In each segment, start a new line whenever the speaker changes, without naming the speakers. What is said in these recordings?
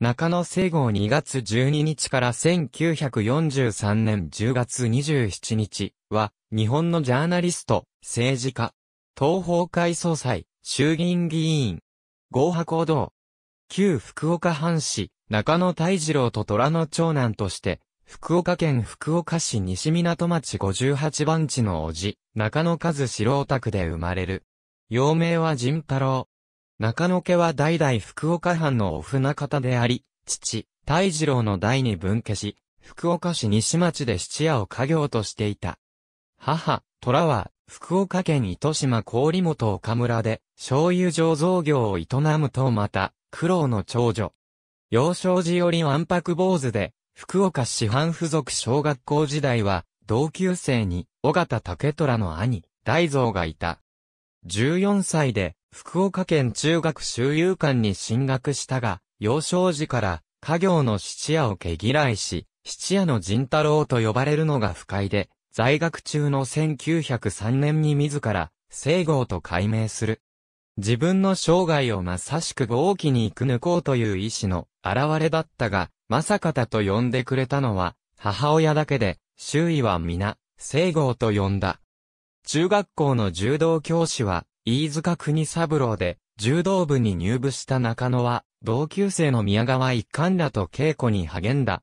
中野聖号2月12日から1943年10月27日は、日本のジャーナリスト、政治家、東方会総裁、衆議院議員、合派行動、旧福岡藩士、中野大二郎と虎の長男として、福岡県福岡市西港町58番地の叔父、中野和志郎宅で生まれる。幼名は仁太郎。中野家は代々福岡藩のお船方であり、父、大二郎の代に分家し、福岡市西町で七夜を家業としていた。母、虎は、福岡県糸島郡本岡村で、醤油醸造業を営むとまた、苦労の長女。幼少時より安白坊主で、福岡市藩附属小学校時代は、同級生に、尾形竹虎の兄、大蔵がいた。14歳で、福岡県中学修遊館に進学したが、幼少時から家業の質屋を毛嫌いし、質屋の仁太郎と呼ばれるのが不快で、在学中の1903年に自ら、聖号と改名する。自分の生涯をまさしく豪気に行く抜こうという意志の現れだったが、まさかたと呼んでくれたのは、母親だけで、周囲は皆、聖号と呼んだ。中学校の柔道教師は、飯塚国三郎で、柔道部に入部した中野は、同級生の宮川一貫らと稽古に励んだ。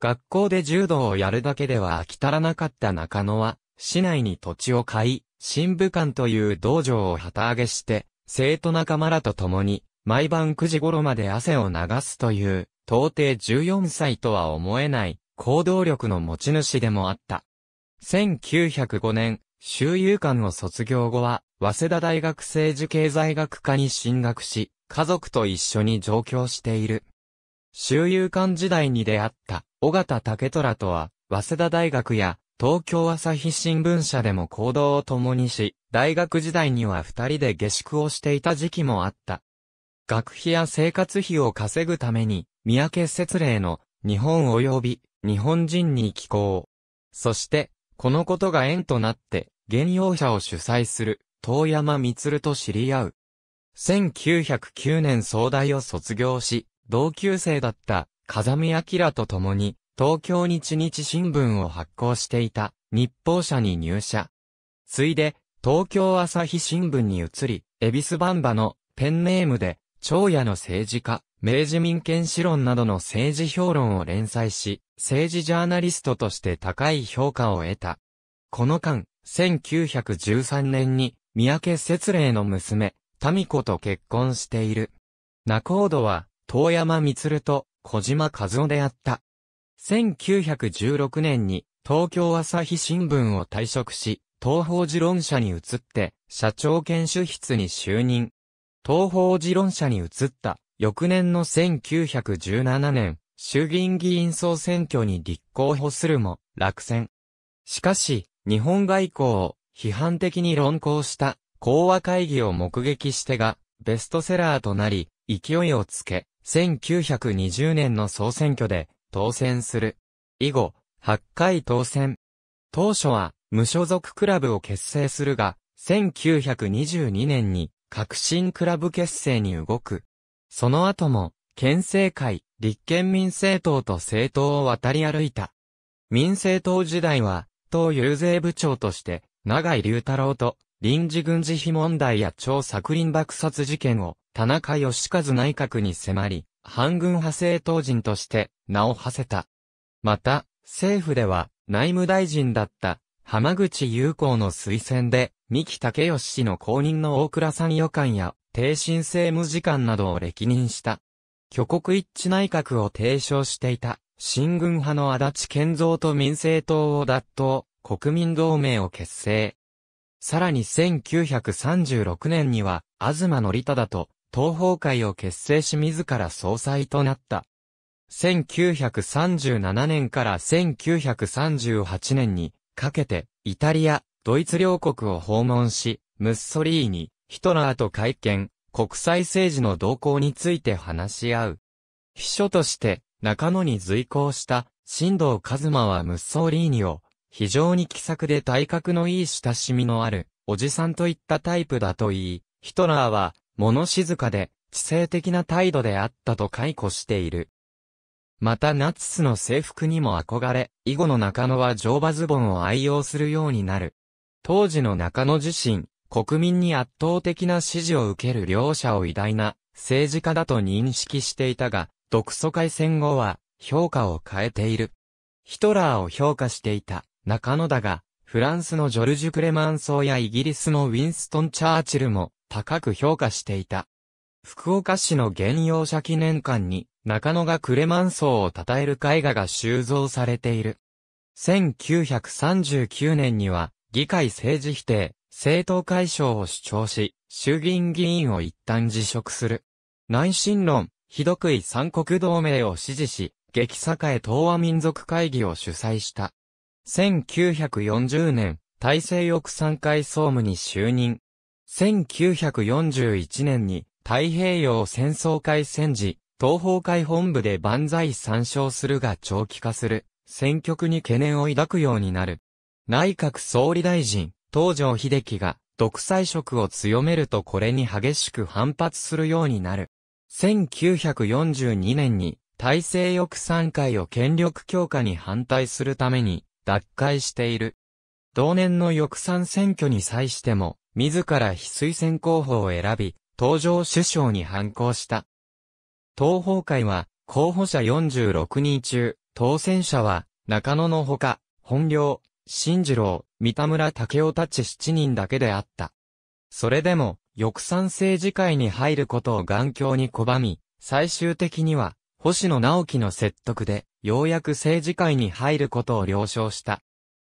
学校で柔道をやるだけでは飽き足らなかった中野は、市内に土地を買い、新武館という道場を旗揚げして、生徒仲間らと共に、毎晩9時頃まで汗を流すという、到底14歳とは思えない、行動力の持ち主でもあった。1905年、周遊館を卒業後は、早稲田大学政治経済学科に進学し、家族と一緒に上京している。周遊館時代に出会った尾形武虎とは、早稲田大学や東京朝日新聞社でも行動を共にし、大学時代には二人で下宿をしていた時期もあった。学費や生活費を稼ぐために、三宅節礼の日本及び日本人に寄港。そして、このことが縁となって、現用者を主催する遠山光と知り合う。1909年総大を卒業し、同級生だった風見明と共に、東京日日新聞を発行していた日報社に入社。ついで、東京朝日新聞に移り、エビスバンバのペンネームで、長野の政治家、明治民権史論などの政治評論を連載し、政治ジャーナリストとして高い評価を得た。この間、1913年に三宅節霊の娘、民子と結婚している。仲人は、遠山光と小島和夫であった。1916年に、東京朝日新聞を退職し、東方持論社に移って、社長研修室に就任。東方持論社に移った、翌年の1917年、衆議院議員総選挙に立候補するも、落選。しかし、日本外交を批判的に論考した講和会議を目撃してがベストセラーとなり、勢いをつけ、1920年の総選挙で当選する。以後、8回当選。当初は無所属クラブを結成するが、1922年に革新クラブ結成に動く。その後も、県政会、立憲民政党と政党を渡り歩いた。民政党時代は、党遊説部長として、長井隆太郎と、臨時軍事費問題や超作林爆殺事件を、田中義和内閣に迫り、反軍派政党人として名を馳せた。また、政府では、内務大臣だった、浜口友好の推薦で、三木武義氏の公認の大倉参与官や、低進政務次官などを歴任した。挙国一致内閣を提唱していた、新軍派の足立健三と民政党を脱党、国民同盟を結成。さらに1936年には、東則忠と東方会を結成し自ら総裁となった。1937年から1938年にかけて、イタリア、ドイツ両国を訪問し、ムッソリーニ、ヒトラーと会見、国際政治の動向について話し合う。秘書として、中野に随行した、新藤一馬はムッソリーニを、非常に気さくで体格のいい親しみのある、おじさんといったタイプだと言い、ヒトラーは、物静かで、知性的な態度であったと解雇している。またナチスの制服にも憧れ、以後の中野は乗馬ズボンを愛用するようになる。当時の中野自身、国民に圧倒的な支持を受ける両者を偉大な政治家だと認識していたが、独ソ会戦後は評価を変えている。ヒトラーを評価していた中野だが、フランスのジョルジュ・クレマンソーやイギリスのウィンストン・チャーチルも高く評価していた。福岡市の原用者記念館に中野がクレマンソーを称える絵画が収蔵されている。1939年には議会政治否定、政党解消を主張し、衆議院議員を一旦辞職する。内心論、ひどくい三国同盟を支持し、激栄東亜民族会議を主催した。1940年、大西翼山会総務に就任。1941年に太平洋戦争会戦時、東方会本部で万歳参照するが長期化する、戦局に懸念を抱くようになる。内閣総理大臣、東条秀樹が、独裁色を強めるとこれに激しく反発するようになる。1942年に、大西翼山会を権力強化に反対するために、脱会している。同年の翌参選挙に際しても、自ら非推薦候補を選び、東場首相に反抗した。東方会は、候補者46人中、当選者は、中野のほか、本領、新次郎、三田村武雄たち7人だけであった。それでも、翼賛政治会に入ることを眼鏡に拒み、最終的には、星野直樹の説得で、ようやく政治界に入ることを了承した。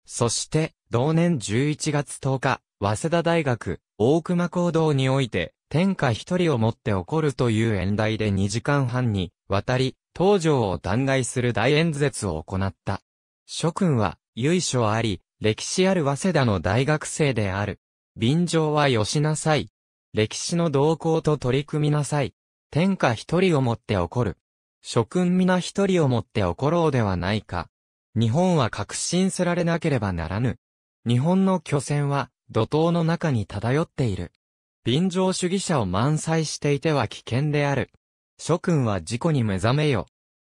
そして、同年11月10日、早稲田大学、大熊講堂において、天下一人をもって起こるという演題で2時間半に渡り、東条を弾劾する大演説を行った。諸君は、由緒あり、歴史ある早稲田の大学生である。便乗はよしなさい。歴史の動向と取り組みなさい。天下一人をもって起こる。諸君皆一人をもって起ころうではないか。日本は革新せられなければならぬ。日本の巨船は、怒涛の中に漂っている。便乗主義者を満載していては危険である。諸君は事故に目覚めよ。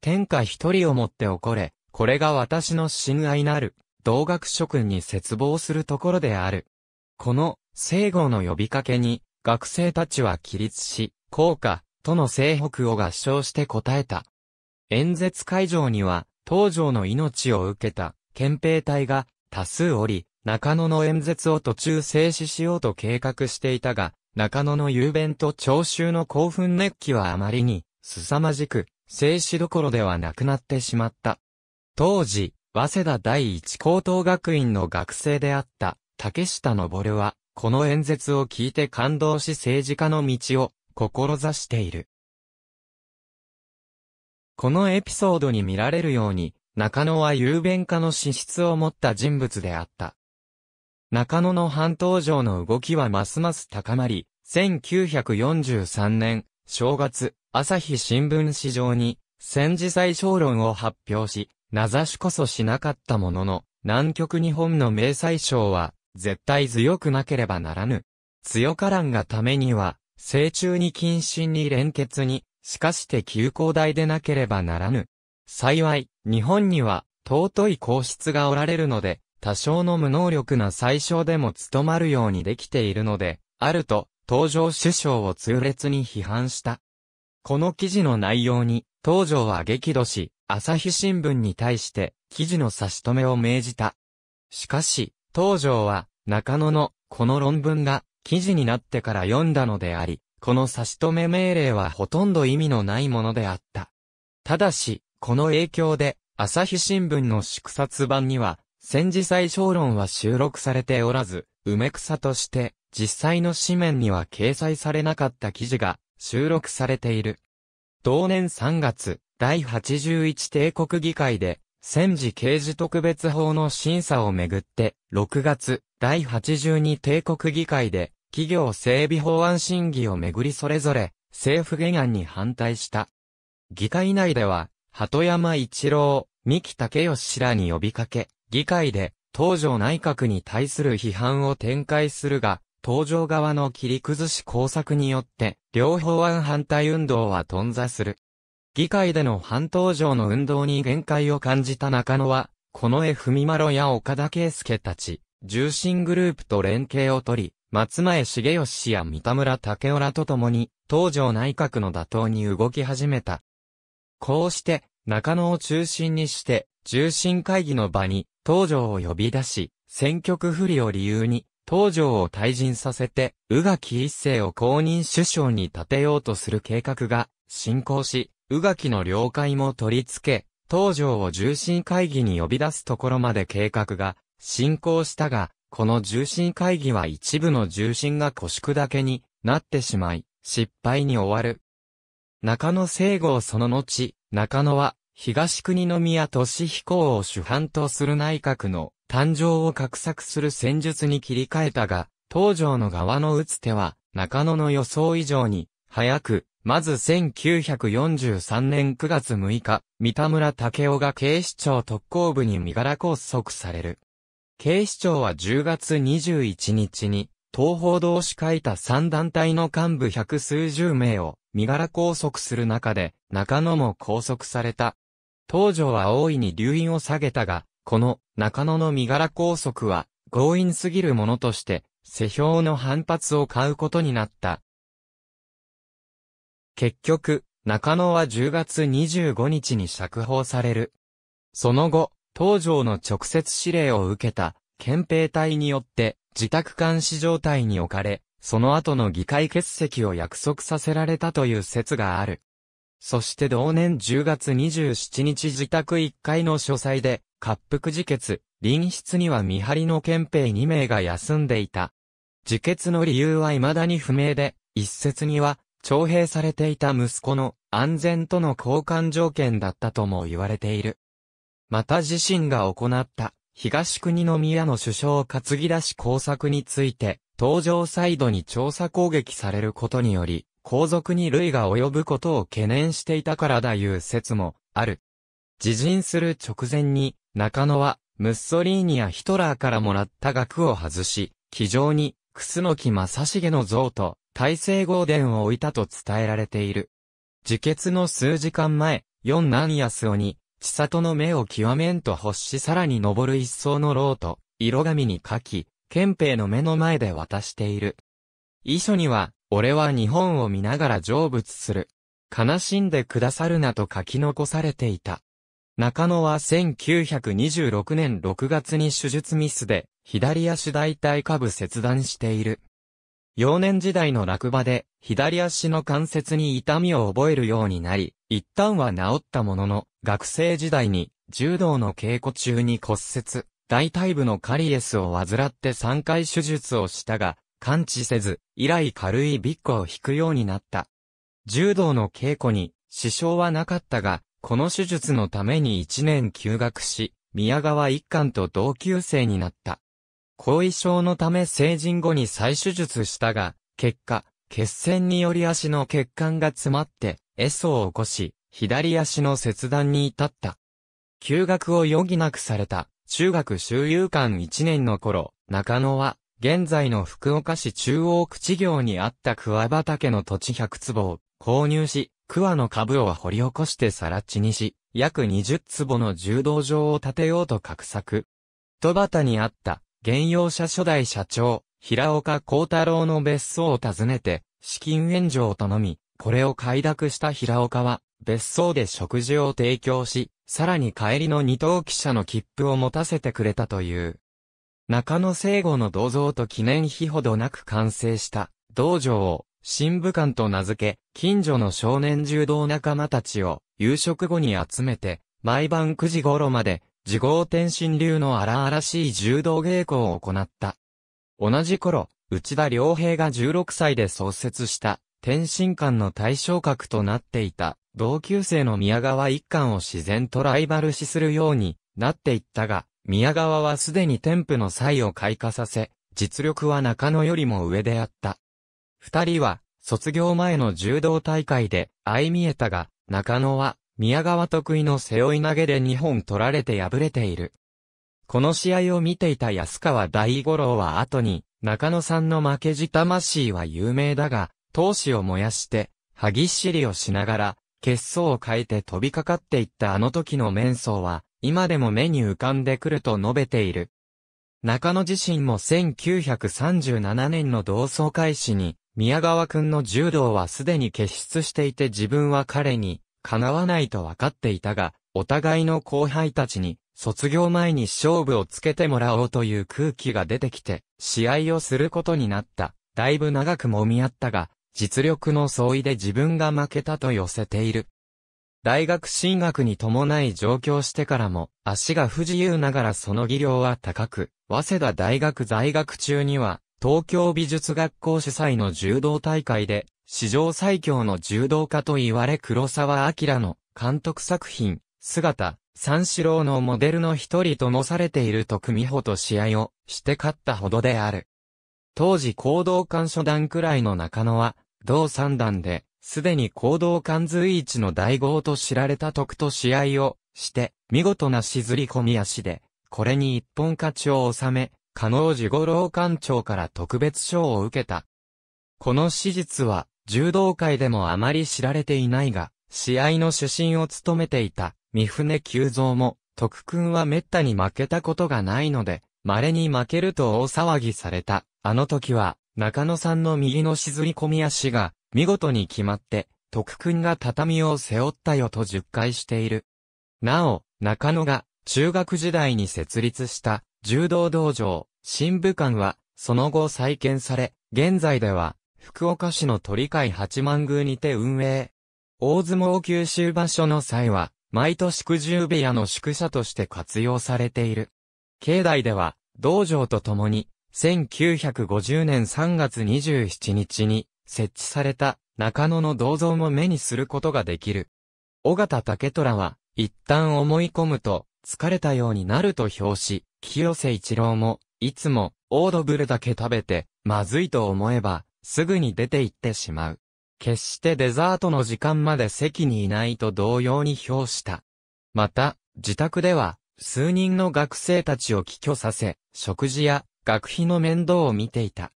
天下一人をもって起これ、これが私の親愛なる、同学諸君に絶望するところである。この、聖語の呼びかけに、学生たちは起立し、効果、との西北を合唱して答えた。演説会場には、東条の命を受けた、憲兵隊が多数おり、中野の演説を途中静止しようと計画していたが、中野の雄弁と聴衆の興奮熱気はあまりに、凄まじく、静止どころではなくなってしまった。当時、早稲田第一高等学院の学生であった、竹下昇は、この演説を聞いて感動し政治家の道を志している。このエピソードに見られるように、中野は雄弁家の資質を持った人物であった。中野の半島城の動きはますます高まり、1943年、正月、朝日新聞史上に、戦時最小論を発表し、名指しこそしなかったものの、南極日本の明細賞は、絶対強くなければならぬ。強からんがためには、成虫に近親に連結に、しかして休校代でなければならぬ。幸い、日本には、尊い皇室がおられるので、多少の無能力な最小でも務まるようにできているので、あると、東条首相を痛烈に批判した。この記事の内容に、東条は激怒し、朝日新聞に対して、記事の差し止めを命じた。しかし、東条は、中野の、この論文が、記事になってから読んだのであり、この差し止め命令はほとんど意味のないものであった。ただし、この影響で、朝日新聞の祝刷版には、戦時最小論は収録されておらず、梅草として、実際の紙面には掲載されなかった記事が収録されている。同年3月、第81帝国議会で、戦時刑事特別法の審査をめぐって、6月、第82帝国議会で、企業整備法案審議をめぐりそれぞれ政府原案に反対した。議会内では、鳩山一郎、三木武義氏らに呼びかけ、議会で東条内閣に対する批判を展開するが、東条側の切り崩し工作によって、両法案反対運動は頓挫する。議会での反東条の運動に限界を感じた中野は、この絵文丸や岡田圭介たち、重心グループと連携を取り、松前重義氏や三田村竹雄らと共に、東条内閣の打倒に動き始めた。こうして、中野を中心にして、重臣会議の場に、東条を呼び出し、選挙区不利を理由に、東条を退陣させて、宇垣一世を公認首相に立てようとする計画が進行し、宇垣の了解も取り付け、東条を重臣会議に呼び出すところまで計画が進行したが、この重心会議は一部の重心が腰砕けになってしまい、失敗に終わる。中野聖郷その後、中野は、東国宮俊彦を主犯とする内閣の誕生を画策する戦術に切り替えたが、東条の側の打つ手は、中野の予想以上に、早く、まず1943年9月6日、三田村武雄が警視庁特攻部に身柄拘束される。警視庁は10月21日に、東方同士書いた3団体の幹部百数十名を身柄拘束する中で、中野も拘束された。東条は大いに留飲を下げたが、この中野の身柄拘束は強引すぎるものとして、世評の反発を買うことになった。結局、中野は10月25日に釈放される。その後、東条の直接指令を受けた、憲兵隊によって、自宅監視状態に置かれ、その後の議会欠席を約束させられたという説がある。そして同年10月27日自宅1階の書斎で、滑腹自決、隣室には見張りの憲兵2名が休んでいた。自決の理由は未だに不明で、一説には、徴兵されていた息子の安全との交換条件だったとも言われている。また自身が行った東国宮の首相担ぎ出し工作について、登場サイドに調査攻撃されることにより、皇族に類が及ぶことを懸念していたからだいう説もある。自陣する直前に、中野は、ムッソリーニやヒトラーからもらった額を外し、気上に、楠木正成の像と、大政豪殿を置いたと伝えられている。自決の数時間前、四南安尾に、千里の目を極めんと欲しさらに登る一層のローと、色紙に書き、憲兵の目の前で渡している。遺書には、俺は日本を見ながら成仏する。悲しんでくださるなと書き残されていた。中野は1926年6月に手術ミスで、左足大腿下部切断している。幼年時代の落馬で、左足の関節に痛みを覚えるようになり、一旦は治ったものの、学生時代に柔道の稽古中に骨折、大腿部のカリエスを患って3回手術をしたが、完治せず、以来軽いビッグを引くようになった。柔道の稽古に支障はなかったが、この手術のために1年休学し、宮川一貫と同級生になった。後遺症のため成人後に再手術したが、結果、血栓により足の血管が詰まって、エソを起こし、左足の切断に至った。休学を余儀なくされた中学修遊館1年の頃、中野は現在の福岡市中央区地業にあった桑畑の土地100坪を購入し、桑の株を掘り起こしてさら地にし、約20坪の柔道場を建てようと画策。戸畑にあった現用車初代社長、平岡幸太郎の別荘を訪ねて、資金援助を頼み、これを快諾した平岡は、別荘で食事を提供し、さらに帰りの二等記者の切符を持たせてくれたという。中野聖護の銅像と記念碑ほどなく完成した道場を新武館と名付け、近所の少年柔道仲間たちを夕食後に集めて、毎晩9時頃まで、自号天身流の荒々しい柔道稽古を行った。同じ頃、内田良平が16歳で創設した、天津館の対象格となっていた、同級生の宮川一貫を自然とライバル視するようになっていったが、宮川はすでに天賦の才を開花させ、実力は中野よりも上であった。二人は、卒業前の柔道大会で、相見えたが、中野は、宮川得意の背負い投げで2本取られて敗れている。この試合を見ていた安川大五郎は後に、中野さんの負けじ魂は有名だが、闘志を燃やして、歯ぎっしりをしながら、血相を変えて飛びかかっていったあの時の面相は、今でも目に浮かんでくると述べている。中野自身も1937年の同窓会誌に、宮川くんの柔道はすでに結出していて自分は彼に、叶わないと分かっていたが、お互いの後輩たちに、卒業前に勝負をつけてもらおうという空気が出てきて、試合をすることになった。だいぶ長く揉み合ったが、実力の相違で自分が負けたと寄せている。大学進学に伴い上京してからも、足が不自由ながらその技量は高く、早稲田大学在学中には、東京美術学校主催の柔道大会で、史上最強の柔道家と言われ黒沢明の監督作品、姿、三四郎のモデルの一人ともされている徳美穂と試合をして勝ったほどである。当時行動感初段くらいの中野は、同三段で、すでに行動関随一の大号と知られた徳と試合をして、見事なしずり込み足で、これに一本勝ちを収め、加納寺五郎館長から特別賞を受けた。この史実は、柔道界でもあまり知られていないが、試合の主審を務めていた、三船久蔵も、徳君は滅多に負けたことがないので、稀に負けると大騒ぎされた。あの時は、中野さんの右の沈み込み足が、見事に決まって、徳君が畳を背負ったよと10回している。なお、中野が、中学時代に設立した、柔道道場、新武館は、その後再建され、現在では、福岡市の鳥海八幡宮にて運営。大相撲九州場所の際は、毎年九十部屋の宿舎として活用されている。境内では、道場とともに、1950年3月27日に設置された中野の銅像も目にすることができる。尾形竹虎は、一旦思い込むと、疲れたようになると表し、清瀬一郎も、いつも、オードブルだけ食べて、まずいと思えば、すぐに出て行ってしまう。決してデザートの時間まで席にいないと同様に表した。また、自宅では、数人の学生たちを帰居させ、食事や学費の面倒を見ていた。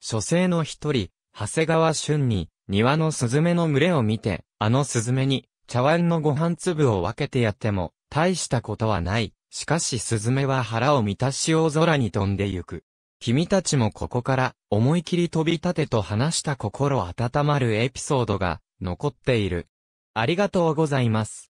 書生の一人、長谷川俊に、庭のスズメの群れを見て、あのスズメに、茶碗のご飯粒を分けてやっても、大したことはない。しかしスズメは腹を満たし大空に飛んでゆく。君たちもここから、思い切り飛び立てと話した心温まるエピソードが、残っている。ありがとうございます。